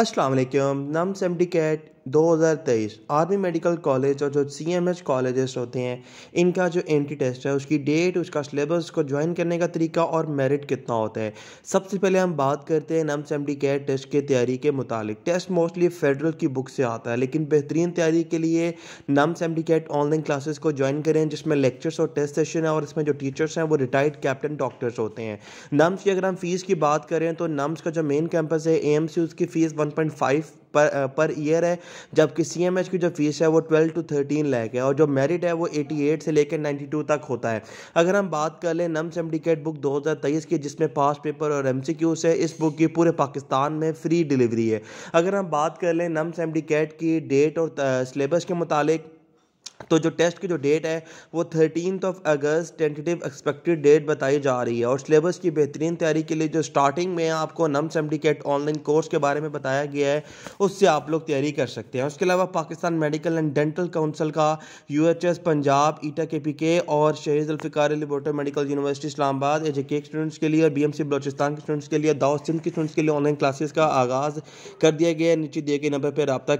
Aslam NUMS M D CAT 2023 army medical college और जो C M H colleges होते हैं इनका जो एंट्री टेस्ट है उसकी डेट उसका सिलेबस को ज्वाइन करने का तरीका और मेरिट कितना होता है सबसे पहले हम बात करते हैं NUMS M D CAT test की तैयारी के मुतालिक टेस्ट मोस्टली फेडरल की बुक से आता है लेकिन बेहतरीन तैयारी के लिए NUMS M D CAT online classes को ज्वाइन करें जिसमें लेक्चर्स और टेस्ट सेशन है और इसमें जो टीचर्स हैं वो रिटायर्ड कैप्टन डॉक्टर्स होते हैं नम्स की अगर हम फीस की बात करें तो नम्स का जो मेन कैंपस है ए एम सी उसकी फ़ीस वन पॉइंट फाइव पर पर ईयर है जबकि सी एम एच की जो फीस है वो ट्वेल्व टू थर्टीन लैक है और जो मेरिट है वो एटी एट से लेकर नाइन्टी टू तक होता है अगर हम बात कर लें नम सेमडिकेट बुक दो हज़ार तेईस की जिसमें पास पेपर और एम सी क्यूज़ है इस बुक की पूरे पाकिस्तान में फ्री डिलीवरी है अगर हम बात कर लें नम सेमडिकेट की डेट और सिलेबस के मुतालिक तो जो टेस्ट की जो डेट है वो thirteen of August tentative expected date बताई जा रही है और सिलेबस की बेहतरीन तैयारी के लिए जो स्टार्टिंग में आपको नम सेमडिकेट ऑनलाइन कोर्स के बारे में बताया गया है उससे आप लोग तैयारी कर सकते हैं उसके अलावा Pakistan medical and dental council का U Punjab ETEA K P K और Shaheed Zulfiqar laboratory medical university Islamabad एच के स्टूडेंट्स के लिए और बी एम सी बलोचिस्तान के स्टूडेंट्स के लिए दाउस सिंध के स्टूडेंट्स के लिए ऑनलाइन क्लासेस का आगाज़ कर दिया गया है नीचे दिए गए नंबर पर रबा